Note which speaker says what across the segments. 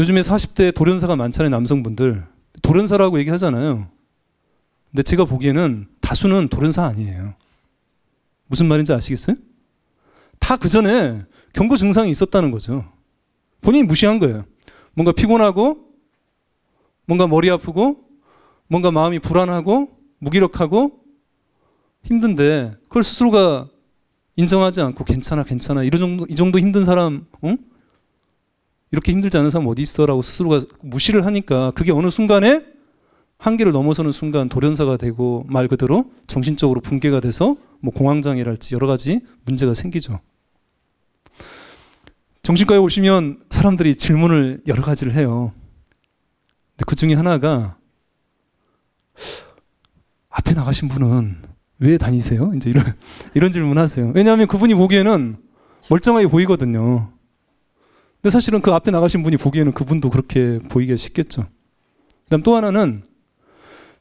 Speaker 1: 요즘에 40대 돌연사가 많잖아요, 남성분들. 돌연사라고 얘기하잖아요. 근데 제가 보기에는 다수는 돌연사 아니에요. 무슨 말인지 아시겠어요? 다 그 전에 경고 증상이 있었다는 거죠. 본인이 무시한 거예요. 뭔가 피곤하고, 뭔가 머리 아프고, 뭔가 마음이 불안하고, 무기력하고, 힘든데, 그걸 스스로가 인정하지 않고 괜찮아, 괜찮아. 이런 정도, 이 정도 힘든 사람, 응? 이렇게 힘들지 않은 사람 어디 있어라고 스스로가 무시를 하니까 그게 어느 순간에 한계를 넘어서는 순간 돌연사가 되고 말 그대로 정신적으로 붕괴가 돼서 뭐 공황장애랄지 여러 가지 문제가 생기죠. 정신과에 오시면 사람들이 질문을 여러 가지를 해요. 근데 그 중에 하나가 앞에 나가신 분은 왜 다니세요? 이제 이런 이런 질문하세요. 왜냐하면 그분이 보기에는 멀쩡하게 보이거든요. 근데 사실은 그 앞에 나가신 분이 보기에는 그분도 그렇게 보이기가 쉽겠죠. 그다음 또 하나는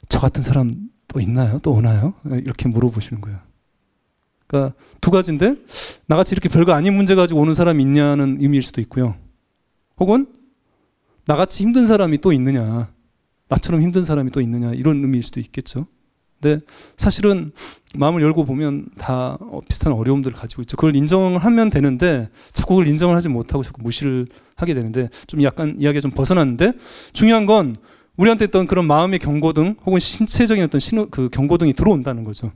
Speaker 1: 저 같은 사람 또 있나요? 또 오나요? 이렇게 물어보시는 거예요. 그러니까 두 가지인데 나같이 이렇게 별거 아닌 문제 가지고 오는 사람이 있냐는 의미일 수도 있고요. 혹은 나같이 힘든 사람이 또 있느냐, 나처럼 힘든 사람이 또 있느냐 이런 의미일 수도 있겠죠. 근데 사실은 마음을 열고 보면 다 어, 비슷한 어려움들을 가지고 있죠. 그걸 인정하면 되는데 자꾸 그걸 인정을 하지 못하고 자꾸 무시를 하게 되는데 좀 약간 이야기가 좀 벗어났는데 중요한 건 우리한테 있던 그런 마음의 경고등 혹은 신체적인 어떤 신호 그 경고등이 들어온다는 거죠.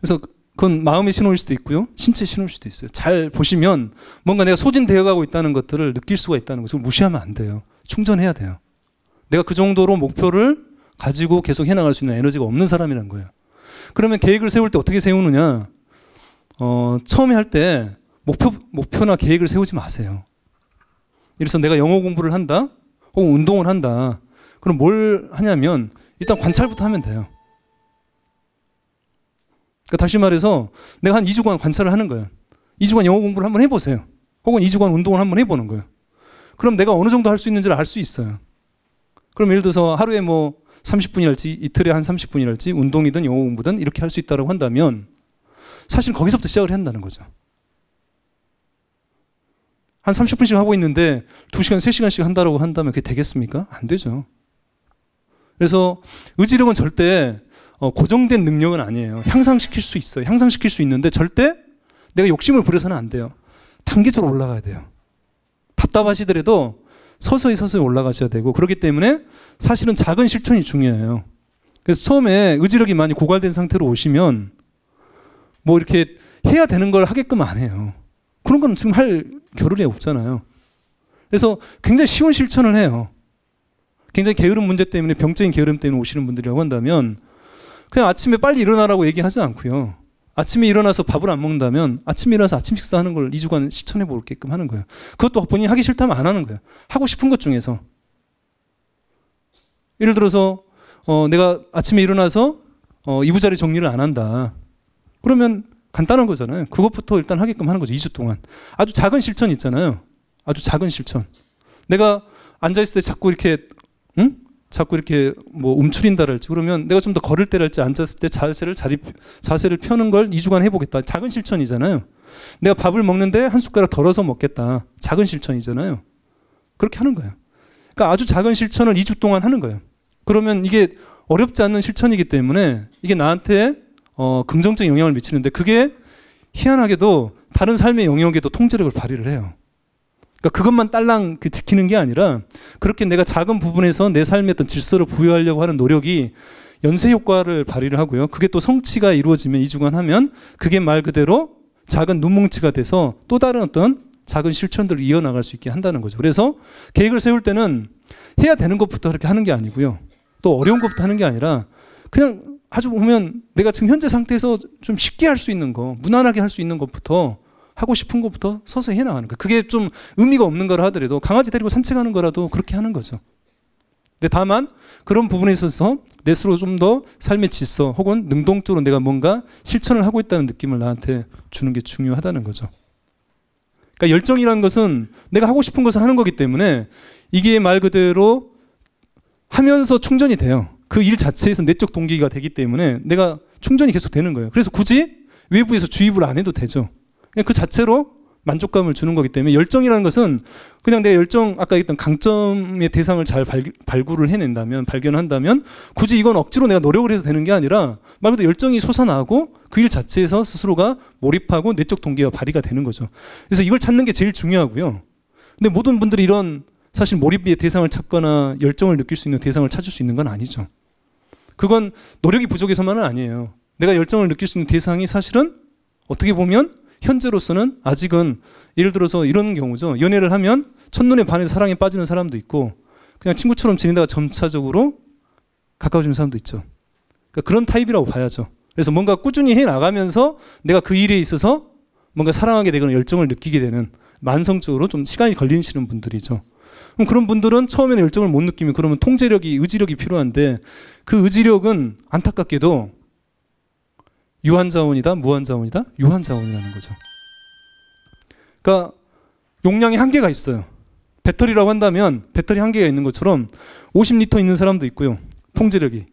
Speaker 1: 그래서 그건 마음의 신호일 수도 있고요. 신체 신호일 수도 있어요. 잘 보시면 뭔가 내가 소진되어 가고 있다는 것들을 느낄 수가 있다는 거죠. 무시하면 안 돼요. 충전해야 돼요. 내가 그 정도로 목표를 가지고 계속 해나갈 수 있는 에너지가 없는 사람이란 거예요. 그러면 계획을 세울 때 어떻게 세우느냐? 어, 처음에 할 때 목표, 목표나 계획을 세우지 마세요. 이래서 내가 영어 공부를 한다? 혹은 운동을 한다? 그럼 뭘 하냐면 일단 관찰부터 하면 돼요. 그러니까 다시 말해서 내가 한 2주간 관찰을 하는 거예요. 2주간 영어 공부를 한번 해보세요. 혹은 2주간 운동을 한번 해보는 거예요. 그럼 내가 어느 정도 할 수 있는지를 알 수 있어요. 그럼 예를 들어서 하루에 뭐 30분이랄지 이틀에 한 30분이랄지 운동이든 영어 공부든 이렇게 할 수 있다고 한다면 사실 거기서부터 시작을 한다는 거죠. 한 30분씩 하고 있는데 2시간, 3시간씩 한다라고 한다면 그게 되겠습니까? 안 되죠. 그래서 의지력은 절대 어, 고정된 능력은 아니에요. 향상시킬 수 있어요. 향상시킬 수 있는데 절대 내가 욕심을 부려서는 안 돼요. 단계적으로 올라가야 돼요. 답답하시더라도 서서히 서서히 올라가셔야 되고 그렇기 때문에 사실은 작은 실천이 중요해요. 그래서 처음에 의지력이 많이 고갈된 상태로 오시면 뭐 이렇게 해야 되는 걸 하게끔 안 해요. 그런 건 지금 할 겨를이 없잖아요. 그래서 굉장히 쉬운 실천을 해요. 굉장히 게으름 문제 때문에 병적인 게으름 때문에 오시는 분들이라고 한다면 그냥 아침에 빨리 일어나라고 얘기하지 않고요. 아침에 일어나서 밥을 안 먹는다면 아침에 일어나서 아침 식사하는 걸 2주간 실천해 볼게끔 하는 거예요. 그것도 본인이 하기 싫다면 안 하는 거예요. 하고 싶은 것 중에서. 예를 들어서 어, 내가 아침에 일어나서 어, 이부자리 정리를 안 한다. 그러면 간단한 거잖아요. 그것부터 일단 하게끔 하는 거죠. 2주 동안. 아주 작은 실천 있잖아요. 아주 작은 실천. 내가 앉아있을 때 자꾸 이렇게, 응? 자꾸 이렇게 뭐 움츠린다랄지 그러면 내가 좀 더 걸을 때랄지 앉았을 때 자세를 자리 자세를 펴는 걸 2주간 해보겠다. 작은 실천이잖아요. 내가 밥을 먹는데 한 숟가락 덜어서 먹겠다. 작은 실천이잖아요. 그렇게 하는 거예요. 그러니까 아주 작은 실천을 2주 동안 하는 거예요. 그러면 이게 어렵지 않은 실천이기 때문에 이게 나한테 어, 긍정적인 영향을 미치는데 그게 희한하게도 다른 삶의 영역에도 통제력을 발휘를 해요. 그러니까 그것만 딸랑 그 지키는 게 아니라 그렇게 내가 작은 부분에서 내 삶의 어떤 질서를 부여하려고 하는 노력이 연쇄 효과를 발휘를 하고요. 그게 또 성취가 이루어지면 이주간 하면 그게 말 그대로 작은 눈뭉치가 돼서 또 다른 어떤 작은 실천들을 이어나갈 수 있게 한다는 거죠. 그래서 계획을 세울 때는 해야 되는 것부터 그렇게 하는 게 아니고요. 또 어려운 것부터 하는 게 아니라 그냥 아주 보면 내가 지금 현재 상태에서 좀 쉽게 할 수 있는 거, 무난하게 할 수 있는 것부터 하고 싶은 것부터 서서히 해나가는 거예요. 그게 좀 의미가 없는 걸 하더라도 강아지 데리고 산책하는 거라도 그렇게 하는 거죠. 근데 다만 그런 부분에 있어서 내 스스로 좀 더 삶의 질서 혹은 능동적으로 내가 뭔가 실천을 하고 있다는 느낌을 나한테 주는 게 중요하다는 거죠. 그러니까 열정이라는 것은 내가 하고 싶은 것을 하는 거기 때문에 이게 말 그대로 하면서 충전이 돼요. 그 일 자체에서 내적 동기가 되기 때문에 내가 충전이 계속 되는 거예요. 그래서 굳이 외부에서 주입을 안 해도 되죠. 그냥 그 자체로 만족감을 주는 거기 때문에 열정이라는 것은 그냥 내 열정 아까 했던 강점의 대상을 잘 발, 발굴을 해낸다면 발견한다면 굳이 이건 억지로 내가 노력을 해서 되는 게 아니라 말 그대로 열정이 솟아나고 그 일 자체에서 스스로가 몰입하고 내적 동기와 발휘가 되는 거죠. 그래서 이걸 찾는 게 제일 중요하고요. 근데 모든 분들이 이런 사실 몰입의 대상을 찾거나 열정을 느낄 수 있는 대상을 찾을 수 있는 건 아니죠. 그건 노력이 부족해서만은 아니에요. 내가 열정을 느낄 수 있는 대상이 사실은 어떻게 보면 현재로서는 아직은 예를 들어서 이런 경우죠. 연애를 하면 첫눈에 반해서 사랑에 빠지는 사람도 있고 그냥 친구처럼 지내다가 점차적으로 가까워지는 사람도 있죠. 그러니까 그런 타입이라고 봐야죠. 그래서 뭔가 꾸준히 해 나가면서 내가 그 일에 있어서 뭔가 사랑하게 되거나 열정을 느끼게 되는 만성적으로 좀 시간이 걸리시는 분들이죠. 그럼 그런 분들은 처음에는 열정을 못 느끼면 그러면 통제력이 의지력이 필요한데 그 의지력은 안타깝게도 유한자원이다, 무한자원이다, 유한자원이라는 거죠. 그러니까 용량이 한계가 있어요. 배터리라고 한다면 배터리 한계가 있는 것처럼 50리터 있는 사람도 있고요. 통제력이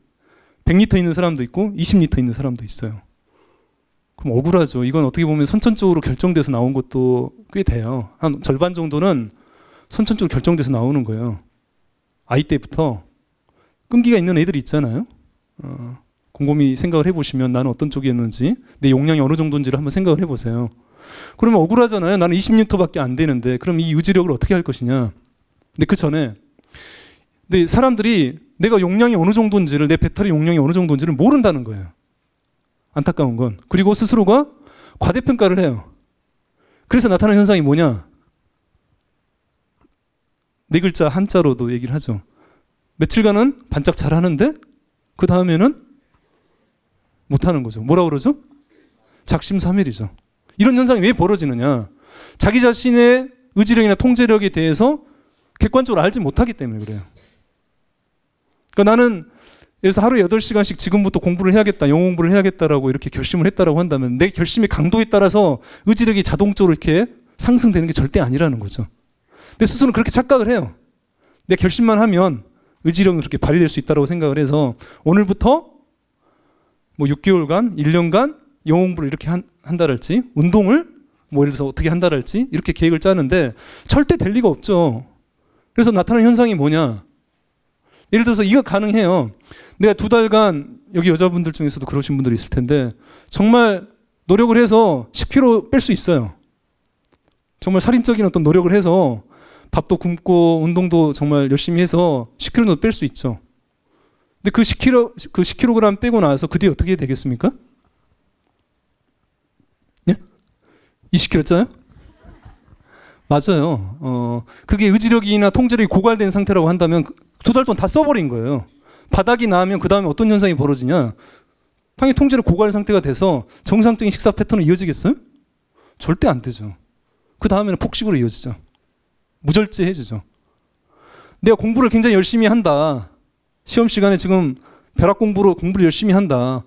Speaker 1: 100리터 있는 사람도 있고 20리터 있는 사람도 있어요. 그럼 억울하죠. 이건 어떻게 보면 선천적으로 결정돼서 나온 것도 꽤 돼요. 한 절반 정도는 선천적으로 결정돼서 나오는 거예요. 아이 때부터 끈기가 있는 애들이 있잖아요. 어. 곰곰이 생각을 해보시면 나는 어떤 쪽이었는지 내 용량이 어느 정도인지를 한번 생각을 해보세요. 그러면 억울하잖아요. 나는 20리터밖에 안 되는데 그럼 이유지력을 어떻게 할 것이냐. 근데 그 전에 근데 사람들이 내가 용량이 어느 정도인지를 내 배터리 용량이 어느 정도인지를 모른다는 거예요. 안타까운 건 그리고 스스로가 과대평가를 해요. 그래서 나타나는 현상이 뭐냐? 네 글자 한자로도 얘기를 하죠. 며칠간은 반짝 잘하는데 그 다음에는 못하는 거죠. 뭐라 그러죠? 작심삼일이죠. 이런 현상이 왜 벌어지느냐? 자기 자신의 의지력이나 통제력에 대해서 객관적으로 알지 못하기 때문에 그래요. 그러니까 나는 그래서 하루에 8시간씩 지금부터 공부를 해야겠다, 영어 공부를 해야겠다라고 이렇게 결심을 했다라고 한다면 내 결심의 강도에 따라서 의지력이 자동적으로 이렇게 상승되는 게 절대 아니라는 거죠. 내 스스로는 그렇게 착각을 해요. 내 결심만 하면 의지력은 그렇게 발휘될 수 있다고 생각을 해서 오늘부터 뭐 6개월간, 1년간 영어 공부를 이렇게 한, 한다랄지 운동을 뭐 예를 들어서 어떻게 한다랄지 이렇게 계획을 짜는데 절대 될 리가 없죠. 그래서 나타나는 현상이 뭐냐? 예를 들어서 이거 가능해요. 내가 두 달간 여기 여자분들 중에서도 그러신 분들이 있을 텐데 정말 노력을 해서 10kg 뺄 수 있어요. 정말 살인적인 어떤 노력을 해서 밥도 굶고 운동도 정말 열심히 해서 10kg도 뺄 수 있죠. 근데 그 10kg 그 10kg 빼고 나서그 뒤에 어떻게 되겠습니까? 예? 20kg 짜요? 맞아요. 어, 그게 의지력이나 통제력이 고갈된 상태라고 한다면 그 두달 동안 다 써버린 거예요. 바닥이 나면 그 다음에 어떤 현상이 벌어지냐? 당연히 통제력 고갈 상태가 돼서 정상적인 식사 패턴은 이어지겠어요? 절대 안 되죠. 그 다음에는 폭식으로 이어지죠. 무절제해지죠. 내가 공부를 굉장히 열심히 한다. 시험 시간에 지금 벼락 공부로 공부를 열심히 한다.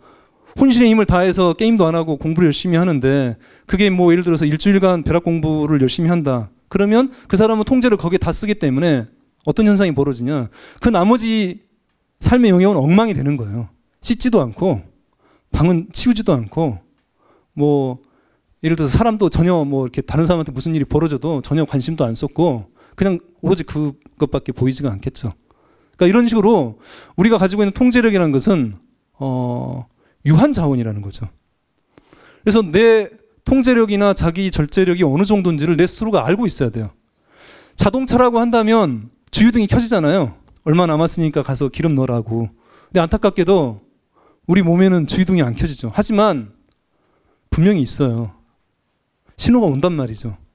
Speaker 1: 혼신의 힘을 다해서 게임도 안 하고 공부를 열심히 하는데 그게 뭐 예를 들어서 일주일간 벼락 공부를 열심히 한다. 그러면 그 사람은 통제를 거기에 다 쓰기 때문에 어떤 현상이 벌어지냐. 그 나머지 삶의 영역은 엉망이 되는 거예요. 씻지도 않고 방은 치우지도 않고 뭐 예를 들어서 사람도 전혀 뭐 이렇게 다른 사람한테 무슨 일이 벌어져도 전혀 관심도 안 썼고 그냥 오로지 그것밖에 보이지가 않겠죠. 그러니까 이런 식으로 우리가 가지고 있는 통제력이라는 것은 어, 유한 자원이라는 거죠. 그래서 내 통제력이나 자기 절제력이 어느 정도인지를 내 스스로가 알고 있어야 돼요. 자동차라고 한다면 주유등이 켜지잖아요. 얼마 남았으니까 가서 기름 넣으라고. 근데 안타깝게도 우리 몸에는 주유등이 안 켜지죠. 하지만 분명히 있어요. 신호가 온단 말이죠.